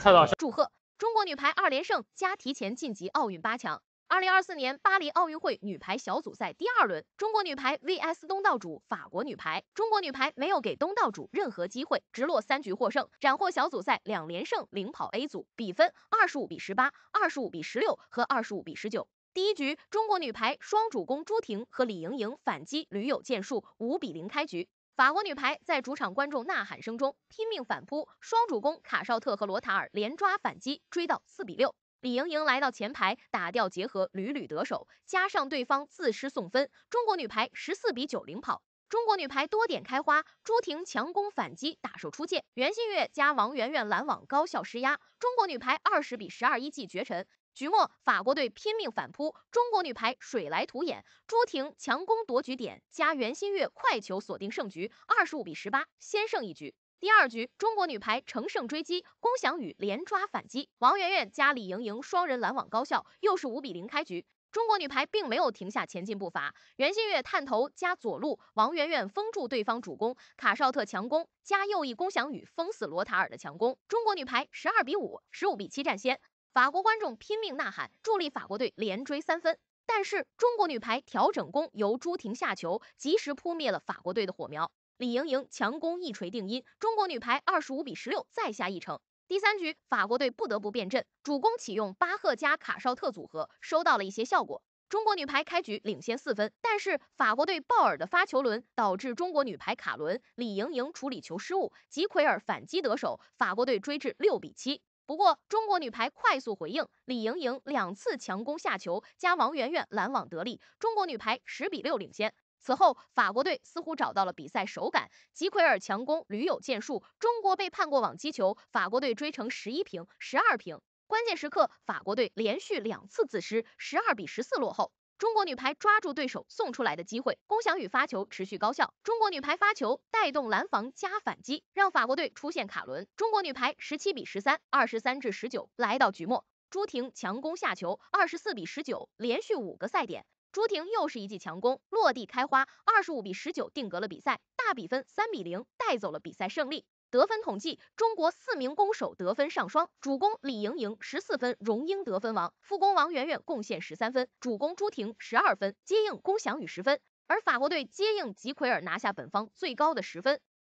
蔡老师，祝贺中国女排二连胜，加提前晋级奥运八强。二零二四年巴黎奥运会女排小组赛第二轮，中国女排 vs 东道主法国女排。中国女排没有给东道主任何机会，直落三局获胜，斩获小组赛两连胜，领跑 A 组。比分：二十五比十八，二十五比十六和二十五比十九。第一局，中国女排双主攻朱婷和李盈莹反击，屡有建树，五比零开局。法国女排在主场观众呐喊声中拼命反扑，双主攻卡绍特和罗塔尔连抓反击，追到四比六。李盈莹来到前排打掉结合，屡屡得手，加上对方自失送分，中国女排十四比九领跑。中国女排多点开花，朱婷强攻反击，打手出界，袁心玥加王媛媛拦网高效施压，中国女排二十比十二一记绝尘。局末，法国队拼命反扑，中国女排水来土掩，朱婷强攻夺局点，加袁心玥快球锁定胜局，二十五比十八，先胜一局。第二局，中国女排乘胜追击，龚翔宇连抓反击，王媛媛加李盈莹双人拦网高效，又是五比零开局。中国女排并没有停下前进步伐，袁心玥探头加左路，王媛媛封住对方主攻，卡少特强攻加右翼龚翔宇封死罗塔尔的强攻，中国女排十二比五，十五比七占先。法国观众拼命呐喊，助力法国队连追三分。但是中国女排调整攻，由朱婷下球，及时扑灭了法国队的火苗。李盈莹强攻一锤定音，中国女排二十五比十六再下一城。第三局，法国队不得不变阵，主攻启用巴赫加卡绍特组合，收到了一些效果。中国女排开局领先四分，但是法国队鲍尔的发球轮导致中国女排卡轮，李盈莹处理球失误，吉奎尔反击得手，法国队追至六比七。不过，中国女排快速回应，李盈莹两次强攻下球，加王媛媛拦网得力，中国女排十比六领先。此后，法国队似乎找到了比赛手感，吉奎尔强攻屡有建树，中国被判过网击球，法国队追成十一平、十二平。关键时刻，法国队连续两次自失，十二比十四落后。中国女排抓住对手送出来的机会，龚翔宇发球持续高效，中国女排发球带动拦防加反击，让法国队出现卡轮。中国女排十七比十三，二十三至十九来到局末，朱婷强攻下球，二十四比十九，连续五个赛点，朱婷又是一记强攻，落地开花，二十五比十九定格了比赛，大比分三比零带走了比赛胜利。得分统计：中国四名攻手得分上双，主攻李盈莹十四分，荣膺得分王；副攻王媛媛贡献十三分，主攻朱婷十二分，接应龚翔宇十分。而法国队接应吉奎尔拿下本方最高的十分。